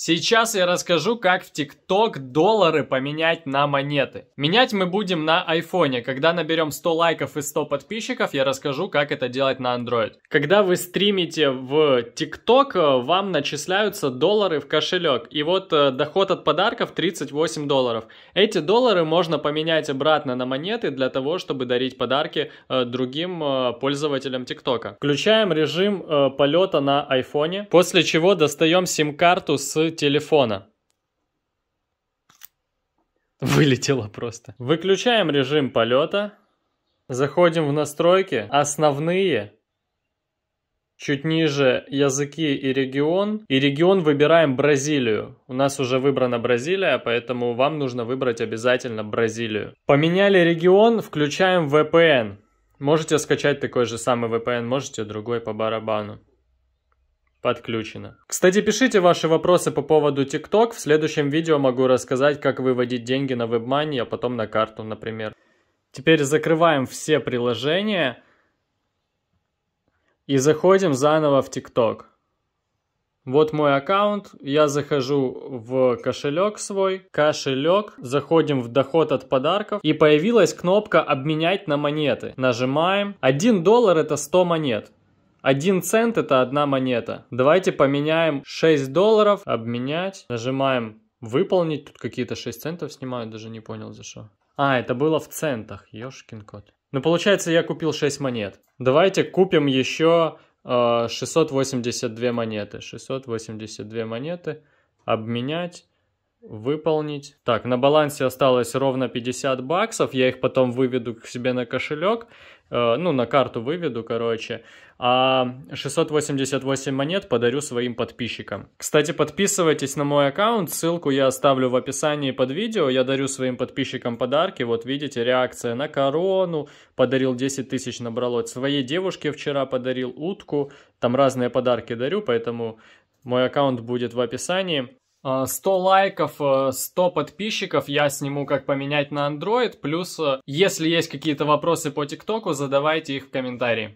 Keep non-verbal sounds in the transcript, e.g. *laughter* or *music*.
Сейчас я расскажу, как в ТикТок доллары поменять на монеты. Менять мы будем на айфоне. Когда наберем 100 лайков и 100 подписчиков, я расскажу, как это делать на Android. Когда вы стримите в ТикТок, э, вам начисляются доллары в кошелек. И вот э, доход от подарков 38 долларов. Эти доллары можно поменять обратно на монеты для того, чтобы дарить подарки э, другим пользователям ТикТока. Включаем режим полета на айфоне, после чего достаем сим-карту с телефона. *laughs* Вылетело просто. Выключаем режим полета. Заходим в настройки. Основные. Чуть ниже языки и регион. И регион выбираем Бразилию. У нас уже выбрана Бразилия, поэтому вам нужно выбрать обязательно Бразилию. Поменяли регион, включаем VPN. Можете скачать такой же самый VPN, можете другой по барабану подключено. Кстати, пишите ваши вопросы по поводу TikTok. В следующем видео могу рассказать, как выводить деньги на WebMoney, а потом на карту, например. Теперь закрываем все приложения и заходим заново в TikTok. Вот мой аккаунт, я захожу в кошелек свой, кошелек, заходим в доход от подарков и появилась кнопка «Обменять на монеты». Нажимаем. 1 доллар это 100 монет. 1 цент это одна монета. Давайте поменяем 6 долларов, обменять, нажимаем выполнить. Тут какие-то 6 центов снимают, даже не понял за что. А, это было в центах, ёшкин кот. Ну, получается, я купил 6 монет. Давайте купим еще э, 682 монеты. 682 монеты обменять выполнить. Так, на балансе осталось ровно 50 баксов, я их потом выведу к себе на кошелек, э, ну, на карту выведу, короче, а 688 монет подарю своим подписчикам. Кстати, подписывайтесь на мой аккаунт, ссылку я оставлю в описании под видео, я дарю своим подписчикам подарки, вот видите, реакция на корону, подарил 10 тысяч, набрало своей девушке вчера подарил утку, там разные подарки дарю, поэтому мой аккаунт будет в описании. 100 э, лайков, 100 э, подписчиков я сниму, как поменять на Android. Плюс, э, если есть какие-то вопросы по ТикТоку, задавайте их в комментарии.